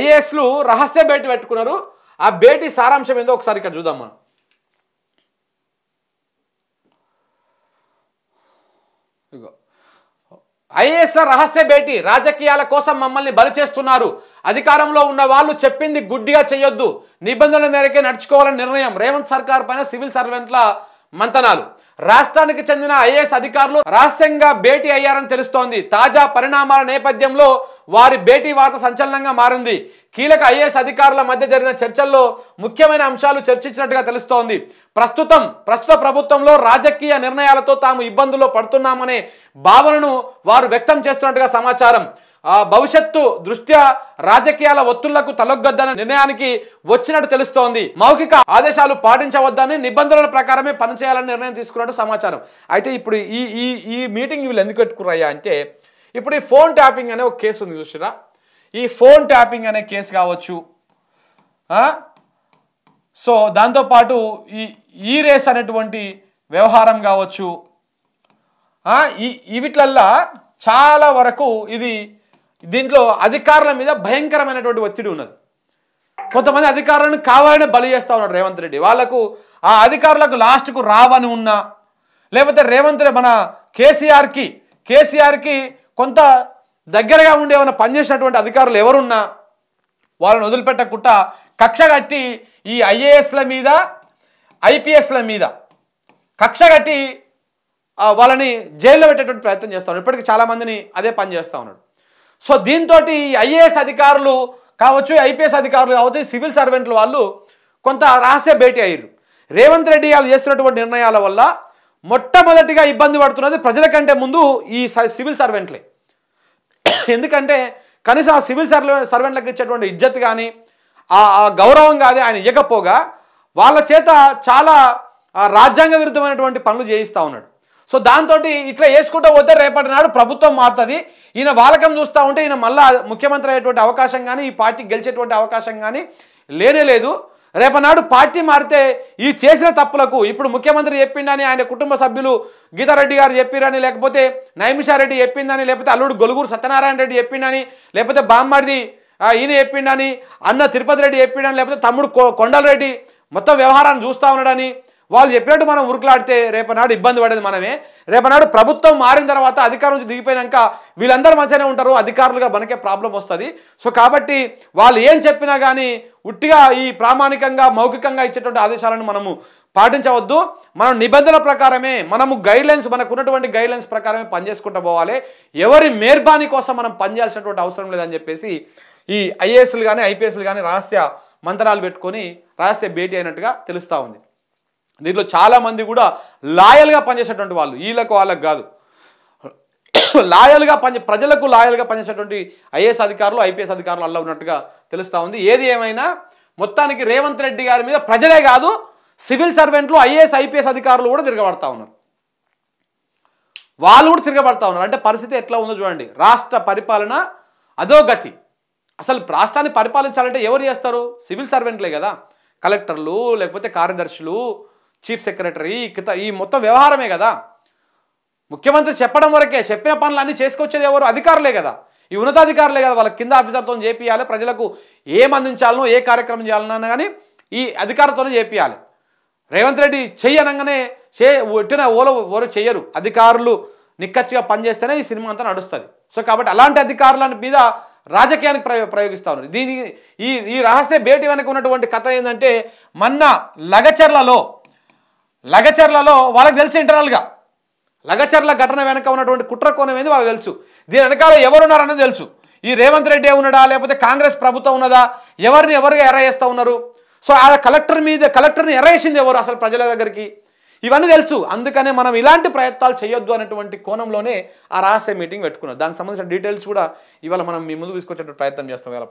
ఐఏఎస్లు రహస్య భేటీ పెట్టుకున్నారు ఆ భేటీ సారాంశం ఏందో ఒకసారి ఇక్కడ చూద్దాం మనం ఐఏఎస్ల రహస్య భేటీ రాజకీయాల కోసం మమ్మల్ని బలి చేస్తున్నారు అధికారంలో ఉన్న వాళ్ళు చెప్పింది గుడ్డిగా చేయొద్దు నిబంధనల మేరకే నడుచుకోవాలని నిర్ణయం రేవంత్ సర్కార్ పైన సివిల్ సర్వెంట్ల మంతనాలు రాష్ట్రానికి చెందిన ఐఏఎస్ అధికారులు రహస్యంగా భేటీ అయ్యారని తెలుస్తోంది తాజా పరిణామాల నేపథ్యంలో వారి భేటీ వార్త సంచలనంగా మారింది కీలక ఐఏఎస్ అధికారుల మధ్య జరిగిన చర్చల్లో ముఖ్యమైన అంశాలు చర్చించినట్టుగా తెలుస్తోంది ప్రస్తుతం ప్రస్తుత ప్రభుత్వంలో రాజకీయ నిర్ణయాలతో తాము ఇబ్బందుల్లో పడుతున్నామనే భావనను వారు వ్యక్తం చేస్తున్నట్టుగా సమాచారం భవిష్యత్తు దృష్ట్యా రాజకీయాల ఒత్తుళ్లకు తలొగ్గొద్దన్న నిర్ణయానికి వచ్చినట్టు తెలుస్తోంది మౌఖిక ఆదేశాలు పాటించవద్దని నిబంధనల ప్రకారమే పనిచేయాలని నిర్ణయం తీసుకున్నట్టు సమాచారం అయితే ఇప్పుడు ఈ ఈ ఈ మీటింగ్ వీళ్ళు ఎందుకు పెట్టుకున్నాయా అంటే ఇప్పుడు ఈ ఫోన్ ట్యాపింగ్ అనే ఒక కేసు ఉంది చూసిరా ఈ ఫోన్ ట్యాపింగ్ అనే కేసు కావచ్చు సో దాంతోపాటు ఈ ఈ రేస్ అనేటువంటి వ్యవహారం కావచ్చు ఈ వీటిలల్లా చాలా వరకు ఇది దీంట్లో అధికారుల మీద భయంకరమైనటువంటి ఒత్తిడి ఉన్నది కొంతమంది అధికారులను కావాలని బలి చేస్తూ ఉన్నాడు రేవంత్ రెడ్డి వాళ్లకు ఆ అధికారులకు లాస్ట్కు రావని ఉన్నా లేకపోతే రేవంత్ రెడ్డి మన కేసీఆర్కి కేసీఆర్కి కొంత దగ్గరగా ఉండి ఏమైనా పనిచేసినటువంటి అధికారులు ఎవరున్నా వాళ్ళని వదిలిపెట్టకుండా కక్ష కట్టి ఈ ఐఏఎస్ల మీద ఐపీఎస్ల మీద కక్ష కట్టి వాళ్ళని జైల్లో పెట్టేటువంటి ప్రయత్నం చేస్తూ ఉన్నాడు ఇప్పటికీ చాలామందిని అదే పని చేస్తూ ఉన్నాడు సో దీంతో ఐఏఎస్ అధికారులు కావచ్చు ఐపీఎస్ అధికారులు కావచ్చు సివిల్ సర్వెంట్లు వాళ్ళు కొంత రహస్య భేటీ అయ్యారు రేవంత్ రెడ్డి వాళ్ళు చేస్తున్నటువంటి నిర్ణయాల వల్ల మొట్టమొదటిగా ఇబ్బంది పడుతున్నది ప్రజల కంటే ముందు ఈ సివిల్ సర్వెంట్లే ఎందుకంటే కనీసం ఆ సివిల్ సర్వె సర్వెంట్లకు ఇచ్చేటువంటి ఇజ్జత్ కానీ ఆ గౌరవం కానీ ఆయన ఇవ్వకపోగా వాళ్ళ చేత చాలా రాజ్యాంగ విరుద్ధమైనటువంటి పనులు చేయిస్తూ ఉన్నాడు సో దాంతో ఇట్లా వేసుకుంటూ పోతే రేపటి నాడు ప్రభుత్వం మారుతుంది ఈయన వాలకం చూస్తూ ఉంటే ఈయన మళ్ళా ముఖ్యమంత్రి అయ్యేటువంటి అవకాశం కానీ ఈ పార్టీ గెలిచేటువంటి అవకాశం కానీ లేనే లేదు రేపనాడు పార్టీ మారితే ఈ చేసిన తప్పులకు ఇప్పుడు ముఖ్యమంత్రి చెప్పిండని ఆయన కుటుంబ సభ్యులు గీతారెడ్డి గారు చెప్పిరని లేకపోతే నైమిషారెడ్డి చెప్పిందని లేకపోతే అల్లుడు గొలుగురు సత్యనారాయణ రెడ్డి చెప్పిండని లేకపోతే బామ్మడిది ఈయన చెప్పిండని అన్న తిరుపతి రెడ్డి చెప్పిండని లేకపోతే తమ్ముడు కొండలరెడ్డి మొత్తం వ్యవహారాన్ని చూస్తూ ఉన్నాడని వాళ్ళు చెప్పినట్టు మనం ఉరుకులాడితే రేపనాడు ఇబ్బంది పడేది మనమే రేపనాడు ప్రభుత్వం మారిన తర్వాత అధికారం నుంచి దిగిపోయినాక వీళ్ళందరూ మంచిగానే ఉంటారు అధికారులుగా మనకే ప్రాబ్లం వస్తుంది సో కాబట్టి వాళ్ళు ఏం చెప్పినా కానీ ఉట్టిగా ఈ ప్రామాణికంగా మౌఖికంగా ఇచ్చేటువంటి ఆదేశాలను మనము పాటించవద్దు మనం నిబంధనల ప్రకారమే మనము గైడ్లైన్స్ మనకు ఉన్నటువంటి గైడ్లైన్స్ ప్రకారమే పనిచేసుకుంటూ పోవాలి ఎవరి మేర్బాని కోసం మనం పనిచేయాల్సినటువంటి అవసరం లేదని చెప్పేసి ఈ ఐఏఎస్లు కానీ ఐపీఎస్లు కానీ రహస్య మంత్రాలు పెట్టుకొని రహస్య భేటీ అయినట్టుగా తెలుస్తూ ఉంది దీంట్లో చాలామంది కూడా లాయల్గా పనిచేసేటువంటి వాళ్ళు వీళ్ళకు వాళ్ళకు కాదు లాయల్గా పని ప్రజలకు లాయల్గా పనిచేసేటువంటి ఐఏఎస్ అధికారులు ఐపీఎస్ అధికారులు అలా ఉన్నట్టుగా తెలుస్తూ ఉంది ఏది ఏమైనా మొత్తానికి రేవంత్ రెడ్డి గారి మీద ప్రజలే కాదు సివిల్ సర్వెంట్లు ఐఏఎస్ ఐపీఎస్ అధికారులు కూడా తిరగబడతా ఉన్నారు వాళ్ళు కూడా తిరగబడతా ఉన్నారు అంటే పరిస్థితి ఎట్లా ఉందో చూడండి రాష్ట్ర పరిపాలన అదో గతి అసలు రాష్ట్రాన్ని పరిపాలించాలంటే ఎవరు చేస్తారు సివిల్ సర్వెంట్లే కదా కలెక్టర్లు లేకపోతే కార్యదర్శులు చీఫ్ సెక్రటరీ ఈ మొత్తం వ్యవహారమే కదా ముఖ్యమంత్రి చెప్పడం వరకే చెప్పిన పనులన్నీ చేసుకొచ్చేది ఎవరు అధికారులే కదా ఈ ఉన్నతాధికారులే కదా వాళ్ళ కింద ఆఫీసర్తో చేపియాలి ప్రజలకు ఏం అందించాలనో ఏ కార్యక్రమం చేయాలన్నా కానీ ఈ అధికారులతోనే చేపియాలి రేవంత్ రెడ్డి చెయ్యనంగానే చే ఒట్టిన ఓలో ఓరు చెయ్యరు అధికారులు నిక్కచ్చిగా పనిచేస్తేనే ఈ సినిమా అంతా నడుస్తుంది సో కాబట్టి అలాంటి అధికారుల మీద రాజకీయానికి ప్రయో ప్రయోగిస్తా ఉన్నారు దీని ఈ ఈ రహస్య భేటీ వెనక ఉన్నటువంటి కథ ఏంటంటే మన్న లగచర్లలో లగచర్లలో వాళ్ళకి తెలుసు ఇంటర్నల్గా లగచర్ల ఘటన వెనక ఉన్నటువంటి కుట్ర కోణం ఏంది వాళ్ళకి తెలుసు దీని వెనకాల ఎవరున్నారనేది తెలుసు ఈ రేవంత్ రెడ్డి ఉన్నాడా లేకపోతే కాంగ్రెస్ ప్రభుత్వం ఉన్నదా ఎవరిని ఎవరు ఎర్ర చేస్తూ ఉన్నారు సో ఆ కలెక్టర్ మీద కలెక్టర్ని ఎర్రేసింది ఎవరు అసలు ప్రజల దగ్గరికి ఇవన్నీ తెలుసు అందుకనే మనం ఇలాంటి ప్రయత్నాలు చేయొద్దు అనేటువంటి కోణంలోనే ఆ రహస్య మీటింగ్ పెట్టుకున్నాం దానికి సంబంధించిన డీటెయిల్స్ కూడా ఇవాళ మనం మీ ముందు తీసుకొచ్చేటువంటి ప్రయత్నం చేస్తాం